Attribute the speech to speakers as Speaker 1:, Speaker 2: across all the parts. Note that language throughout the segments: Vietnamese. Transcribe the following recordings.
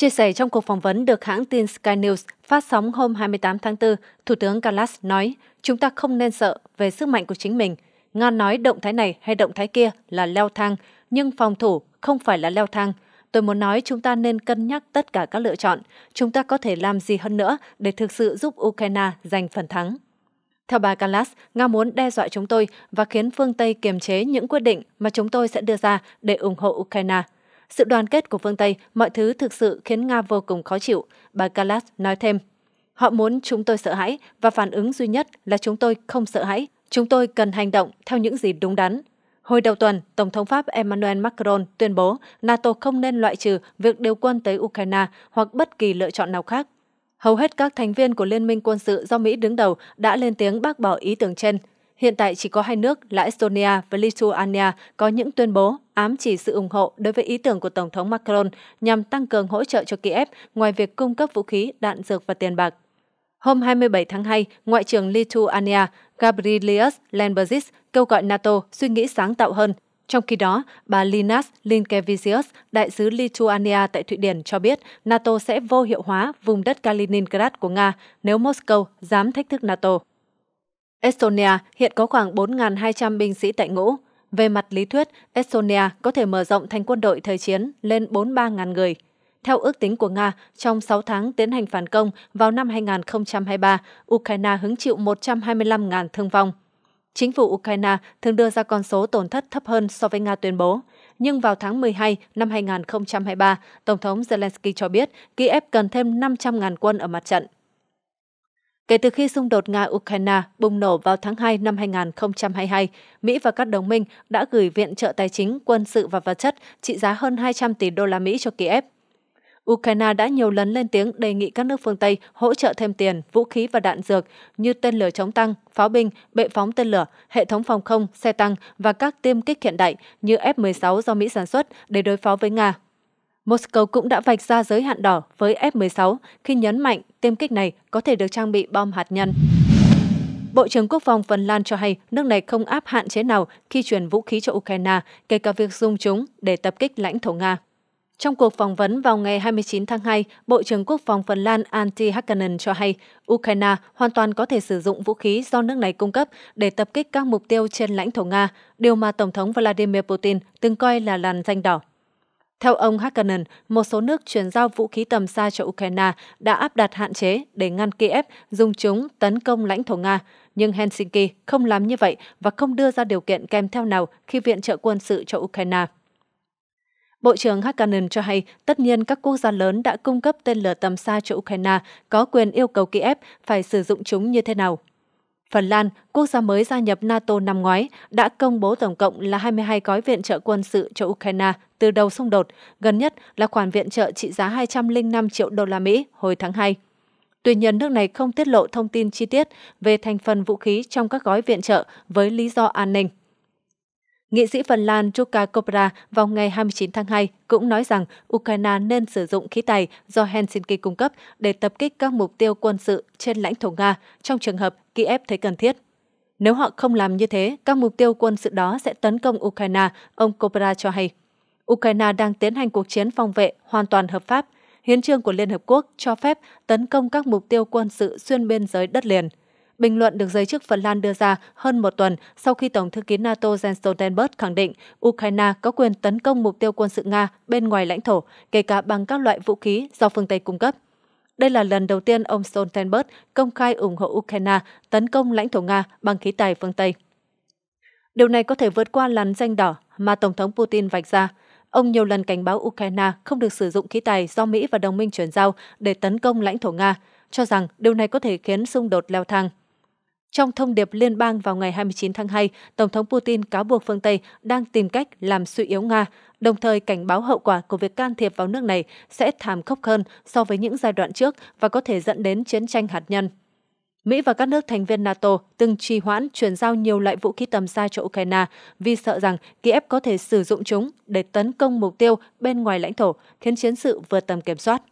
Speaker 1: Chia sẻ trong cuộc phỏng vấn được hãng tin Sky News phát sóng hôm 28 tháng 4, Thủ tướng Galas nói, chúng ta không nên sợ về sức mạnh của chính mình. Nga nói động thái này hay động thái kia là leo thang, nhưng phòng thủ không phải là leo thang. Tôi muốn nói chúng ta nên cân nhắc tất cả các lựa chọn. Chúng ta có thể làm gì hơn nữa để thực sự giúp Ukraine giành phần thắng. Theo bà Galas, Nga muốn đe dọa chúng tôi và khiến phương Tây kiềm chế những quyết định mà chúng tôi sẽ đưa ra để ủng hộ Ukraine sự đoàn kết của phương Tây, mọi thứ thực sự khiến Nga vô cùng khó chịu, bà Galas nói thêm. Họ muốn chúng tôi sợ hãi và phản ứng duy nhất là chúng tôi không sợ hãi. Chúng tôi cần hành động theo những gì đúng đắn. Hồi đầu tuần, Tổng thống Pháp Emmanuel Macron tuyên bố NATO không nên loại trừ việc điều quân tới Ukraine hoặc bất kỳ lựa chọn nào khác. Hầu hết các thành viên của Liên minh quân sự do Mỹ đứng đầu đã lên tiếng bác bỏ ý tưởng trên – Hiện tại chỉ có hai nước là Estonia và Lithuania có những tuyên bố ám chỉ sự ủng hộ đối với ý tưởng của Tổng thống Macron nhằm tăng cường hỗ trợ cho Kiev ngoài việc cung cấp vũ khí, đạn dược và tiền bạc. Hôm 27 tháng 2, Ngoại trưởng Lithuania Gabrielius Landsbergis kêu gọi NATO suy nghĩ sáng tạo hơn. Trong khi đó, bà Linas Linkevicius, đại sứ Lithuania tại Thụy Điển cho biết NATO sẽ vô hiệu hóa vùng đất Kaliningrad của Nga nếu Moscow dám thách thức NATO. Estonia hiện có khoảng 4.200 binh sĩ tại ngũ. Về mặt lý thuyết, Estonia có thể mở rộng thành quân đội thời chiến lên 43.000 người. Theo ước tính của Nga, trong 6 tháng tiến hành phản công vào năm 2023, Ukraine hứng chịu 125.000 thương vong. Chính phủ Ukraine thường đưa ra con số tổn thất thấp hơn so với Nga tuyên bố. Nhưng vào tháng 12 năm 2023, Tổng thống Zelensky cho biết Kiev cần thêm 500.000 quân ở mặt trận. Kể từ khi xung đột Nga-Ukraine bùng nổ vào tháng 2 năm 2022, Mỹ và các đồng minh đã gửi viện trợ tài chính, quân sự và vật chất trị giá hơn 200 tỷ đô la Mỹ cho Kiev. Ukraine đã nhiều lần lên tiếng đề nghị các nước phương Tây hỗ trợ thêm tiền, vũ khí và đạn dược như tên lửa chống tăng, pháo binh, bệ phóng tên lửa, hệ thống phòng không, xe tăng và các tiêm kích hiện đại như F-16 do Mỹ sản xuất để đối phó với Nga Moscow cũng đã vạch ra giới hạn đỏ với F-16 khi nhấn mạnh tiêm kích này có thể được trang bị bom hạt nhân. Bộ trưởng Quốc phòng Phần Lan cho hay nước này không áp hạn chế nào khi chuyển vũ khí cho Ukraine, kể cả việc dùng chúng để tập kích lãnh thổ Nga. Trong cuộc phỏng vấn vào ngày 29 tháng 2, Bộ trưởng Quốc phòng Phần Lan Antti Hakkanen cho hay Ukraine hoàn toàn có thể sử dụng vũ khí do nước này cung cấp để tập kích các mục tiêu trên lãnh thổ Nga, điều mà Tổng thống Vladimir Putin từng coi là làn danh đỏ. Theo ông Hakanen, một số nước chuyển giao vũ khí tầm xa cho Ukraine đã áp đặt hạn chế để ngăn Kiev dùng chúng tấn công lãnh thổ Nga, nhưng Helsinki không làm như vậy và không đưa ra điều kiện kèm theo nào khi viện trợ quân sự cho Ukraine. Bộ trưởng Hakanen cho hay, tất nhiên các quốc gia lớn đã cung cấp tên lửa tầm xa cho Ukraine có quyền yêu cầu Kiev phải sử dụng chúng như thế nào. Phần Lan, quốc gia mới gia nhập NATO năm ngoái, đã công bố tổng cộng là 22 gói viện trợ quân sự cho Ukraine từ đầu xung đột, gần nhất là khoản viện trợ trị giá 205 triệu đô la Mỹ hồi tháng 2. Tuy nhiên, nước này không tiết lộ thông tin chi tiết về thành phần vũ khí trong các gói viện trợ với lý do an ninh. Nghị sĩ Phần Lan Jukka Kopra vào ngày 29 tháng 2 cũng nói rằng Ukraine nên sử dụng khí tài do Helsinki cung cấp để tập kích các mục tiêu quân sự trên lãnh thổ Nga trong trường hợp Kiev thấy cần thiết. Nếu họ không làm như thế, các mục tiêu quân sự đó sẽ tấn công Ukraine, ông Kopra cho hay. Ukraine đang tiến hành cuộc chiến phòng vệ hoàn toàn hợp pháp. Hiến trương của Liên Hợp Quốc cho phép tấn công các mục tiêu quân sự xuyên biên giới đất liền. Bình luận được giới chức Phần Lan đưa ra hơn một tuần sau khi Tổng thư ký NATO Jens Stoltenberg khẳng định Ukraine có quyền tấn công mục tiêu quân sự Nga bên ngoài lãnh thổ, kể cả bằng các loại vũ khí do phương Tây cung cấp. Đây là lần đầu tiên ông Stoltenberg công khai ủng hộ Ukraine tấn công lãnh thổ Nga bằng khí tài phương Tây. Điều này có thể vượt qua làn danh đỏ mà Tổng thống Putin vạch ra. Ông nhiều lần cảnh báo Ukraine không được sử dụng khí tài do Mỹ và đồng minh chuyển giao để tấn công lãnh thổ Nga, cho rằng điều này có thể khiến xung đột leo thang. Trong thông điệp liên bang vào ngày 29 tháng 2, Tổng thống Putin cáo buộc phương Tây đang tìm cách làm suy yếu Nga, đồng thời cảnh báo hậu quả của việc can thiệp vào nước này sẽ thảm khốc hơn so với những giai đoạn trước và có thể dẫn đến chiến tranh hạt nhân. Mỹ và các nước thành viên NATO từng trì hoãn chuyển giao nhiều loại vũ khí tầm xa cho Ukraine vì sợ rằng Kiev có thể sử dụng chúng để tấn công mục tiêu bên ngoài lãnh thổ, khiến chiến sự vượt tầm kiểm soát.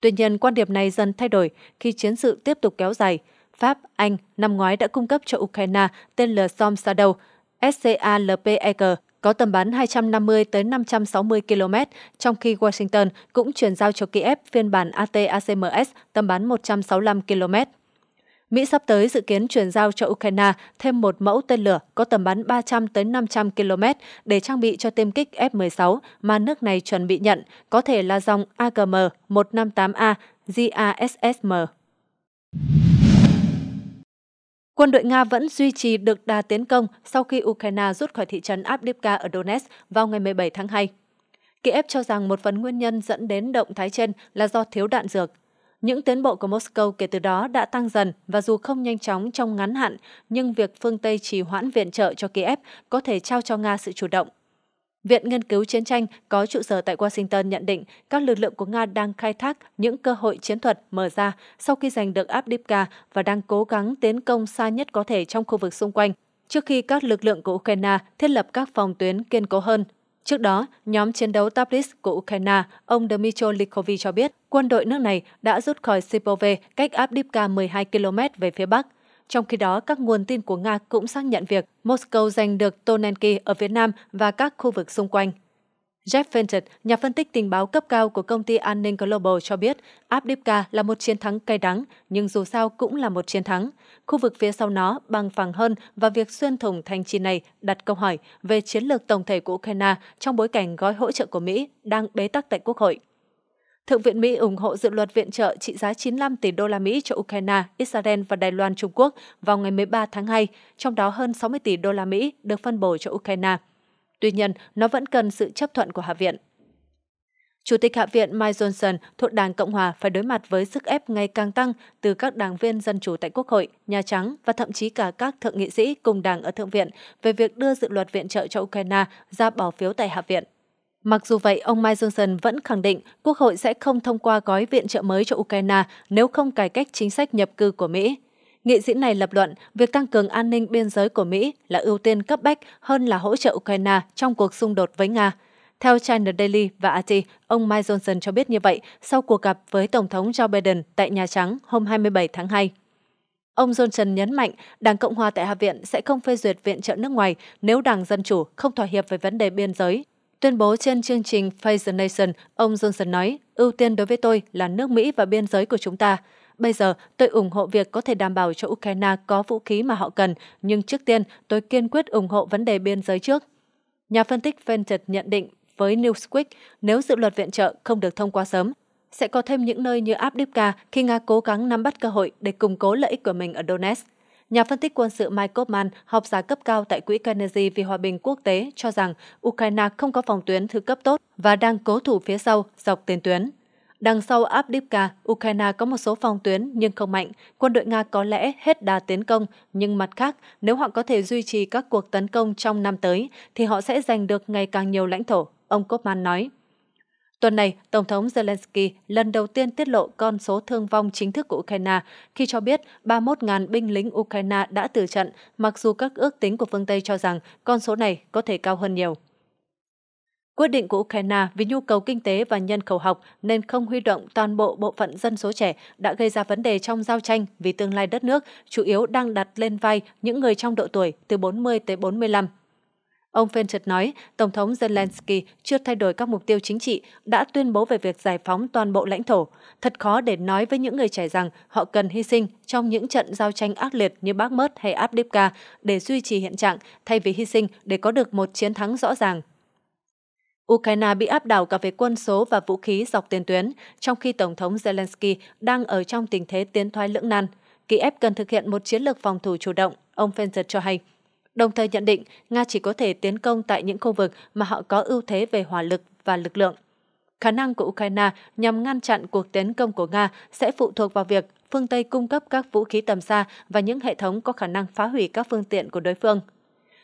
Speaker 1: Tuy nhiên, quan điểm này dần thay đổi khi chiến sự tiếp tục kéo dài. Pháp, Anh năm ngoái đã cung cấp cho Ukraine tên lửa Storm Shadow, SCALPEG có tầm bắn 250 tới 560 km, trong khi Washington cũng chuyển giao cho Kiev phiên bản ATACMS tầm bắn 165 km. Mỹ sắp tới dự kiến chuyển giao cho Ukraine thêm một mẫu tên lửa có tầm bắn 300 tới 500 km để trang bị cho tiêm kích F-16 mà nước này chuẩn bị nhận, có thể là dòng AGM-158A GASSM. Quân đội Nga vẫn duy trì được đà tiến công sau khi Ukraine rút khỏi thị trấn Avdiivka ở Donetsk vào ngày 17 tháng 2. Kiev cho rằng một phần nguyên nhân dẫn đến động thái trên là do thiếu đạn dược. Những tiến bộ của Moscow kể từ đó đã tăng dần và dù không nhanh chóng trong ngắn hạn, nhưng việc phương Tây trì hoãn viện trợ cho Kiev có thể trao cho Nga sự chủ động. Viện Nghiên cứu Chiến tranh có trụ sở tại Washington nhận định các lực lượng của Nga đang khai thác những cơ hội chiến thuật mở ra sau khi giành được Abdivka và đang cố gắng tiến công xa nhất có thể trong khu vực xung quanh, trước khi các lực lượng của Ukraine thiết lập các phòng tuyến kiên cố hơn Trước đó, nhóm chiến đấu Tablis của Ukraine, ông Dmitry Likovy cho biết quân đội nước này đã rút khỏi Sipove cách Abdivka 12 km về phía bắc. Trong khi đó, các nguồn tin của Nga cũng xác nhận việc Moscow giành được Tonenki ở phía nam và các khu vực xung quanh. Jeff Fenton, nhà phân tích tình báo cấp cao của công ty an ninh Global cho biết, Abdibka là một chiến thắng cay đắng, nhưng dù sao cũng là một chiến thắng. Khu vực phía sau nó bằng phẳng hơn và việc xuyên thủng thành trì này đặt câu hỏi về chiến lược tổng thể của Ukraine trong bối cảnh gói hỗ trợ của Mỹ đang bế tắc tại Quốc hội. Thượng viện Mỹ ủng hộ dự luật viện trợ trị giá 95 tỷ đô la Mỹ cho Ukraine, Israel và Đài Loan Trung Quốc vào ngày 13 tháng 2, trong đó hơn 60 tỷ đô la Mỹ được phân bổ cho Ukraine. Tuy nhiên, nó vẫn cần sự chấp thuận của Hạ viện. Chủ tịch Hạ viện Mike Johnson thuộc Đảng Cộng hòa phải đối mặt với sức ép ngày càng tăng từ các đảng viên dân chủ tại Quốc hội, Nhà Trắng và thậm chí cả các thượng nghị sĩ cùng đảng ở Thượng viện về việc đưa dự luật viện trợ cho Ukraine ra bỏ phiếu tại Hạ viện. Mặc dù vậy, ông Mike Johnson vẫn khẳng định Quốc hội sẽ không thông qua gói viện trợ mới cho Ukraine nếu không cải cách chính sách nhập cư của Mỹ. Nghị sĩ này lập luận việc tăng cường an ninh biên giới của Mỹ là ưu tiên cấp bách hơn là hỗ trợ Ukraine trong cuộc xung đột với Nga. Theo China Daily và AT, ông Mike Johnson cho biết như vậy sau cuộc gặp với Tổng thống Joe Biden tại Nhà Trắng hôm 27 tháng 2. Ông Johnson nhấn mạnh Đảng Cộng hòa tại Hạ viện sẽ không phê duyệt viện trợ nước ngoài nếu Đảng Dân Chủ không thỏa hiệp về vấn đề biên giới. Tuyên bố trên chương trình Face the Nation, ông Johnson nói, ưu tiên đối với tôi là nước Mỹ và biên giới của chúng ta. Bây giờ, tôi ủng hộ việc có thể đảm bảo cho Ukraine có vũ khí mà họ cần, nhưng trước tiên, tôi kiên quyết ủng hộ vấn đề biên giới trước. Nhà phân tích Fenton nhận định với Newsweek, nếu dự luật viện trợ không được thông qua sớm, sẽ có thêm những nơi như Abdivka khi Nga cố gắng nắm bắt cơ hội để củng cố lợi ích của mình ở Donetsk. Nhà phân tích quân sự Mike Kopman, học giả cấp cao tại Quỹ Carnegie vì Hòa bình Quốc tế, cho rằng Ukraine không có phòng tuyến thứ cấp tốt và đang cố thủ phía sau dọc tiền tuyến. Đằng sau Abdivka, Ukraine có một số phòng tuyến nhưng không mạnh. Quân đội Nga có lẽ hết đà tiến công, nhưng mặt khác, nếu họ có thể duy trì các cuộc tấn công trong năm tới, thì họ sẽ giành được ngày càng nhiều lãnh thổ, ông Kopman nói. Tuần này, Tổng thống Zelensky lần đầu tiên tiết lộ con số thương vong chính thức của Ukraine khi cho biết 31.000 binh lính Ukraine đã tử trận, mặc dù các ước tính của phương Tây cho rằng con số này có thể cao hơn nhiều. Quyết định của Ukraine vì nhu cầu kinh tế và nhân khẩu học nên không huy động toàn bộ bộ phận dân số trẻ đã gây ra vấn đề trong giao tranh vì tương lai đất nước, chủ yếu đang đặt lên vai những người trong độ tuổi từ 40 tới 45. Ông Fenchert nói, Tổng thống Zelensky chưa thay đổi các mục tiêu chính trị, đã tuyên bố về việc giải phóng toàn bộ lãnh thổ. Thật khó để nói với những người trẻ rằng họ cần hy sinh trong những trận giao tranh ác liệt như Bakhmut hay Abdivka để duy trì hiện trạng, thay vì hy sinh để có được một chiến thắng rõ ràng. Ukraine bị áp đảo cả về quân số và vũ khí dọc tiền tuyến, trong khi Tổng thống Zelensky đang ở trong tình thế tiến thoái lưỡng nan. Kiev cần thực hiện một chiến lược phòng thủ chủ động, ông Fenzer cho hay. Đồng thời nhận định, Nga chỉ có thể tiến công tại những khu vực mà họ có ưu thế về hỏa lực và lực lượng. Khả năng của Ukraine nhằm ngăn chặn cuộc tiến công của Nga sẽ phụ thuộc vào việc phương Tây cung cấp các vũ khí tầm xa và những hệ thống có khả năng phá hủy các phương tiện của đối phương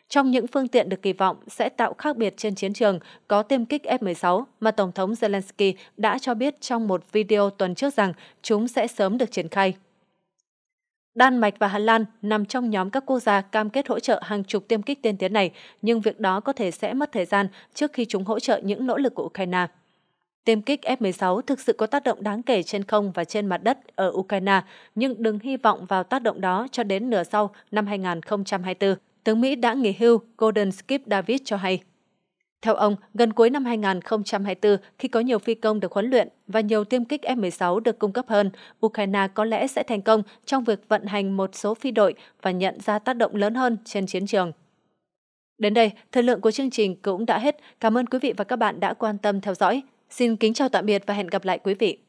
Speaker 1: trong những phương tiện được kỳ vọng sẽ tạo khác biệt trên chiến trường có tiêm kích F-16 mà Tổng thống Zelensky đã cho biết trong một video tuần trước rằng chúng sẽ sớm được triển khai. Đan Mạch và Hà Lan nằm trong nhóm các quốc gia cam kết hỗ trợ hàng chục tiêm kích tiên tiến này, nhưng việc đó có thể sẽ mất thời gian trước khi chúng hỗ trợ những nỗ lực của Ukraine. Tiêm kích F-16 thực sự có tác động đáng kể trên không và trên mặt đất ở Ukraine, nhưng đừng hy vọng vào tác động đó cho đến nửa sau năm 2024 tướng Mỹ đã nghỉ hưu Golden Skip David cho hay. Theo ông, gần cuối năm 2024, khi có nhiều phi công được huấn luyện và nhiều tiêm kích F-16 được cung cấp hơn, Ukraine có lẽ sẽ thành công trong việc vận hành một số phi đội và nhận ra tác động lớn hơn trên chiến trường. Đến đây, thời lượng của chương trình cũng đã hết. Cảm ơn quý vị và các bạn đã quan tâm theo dõi. Xin kính chào tạm biệt và hẹn gặp lại quý vị.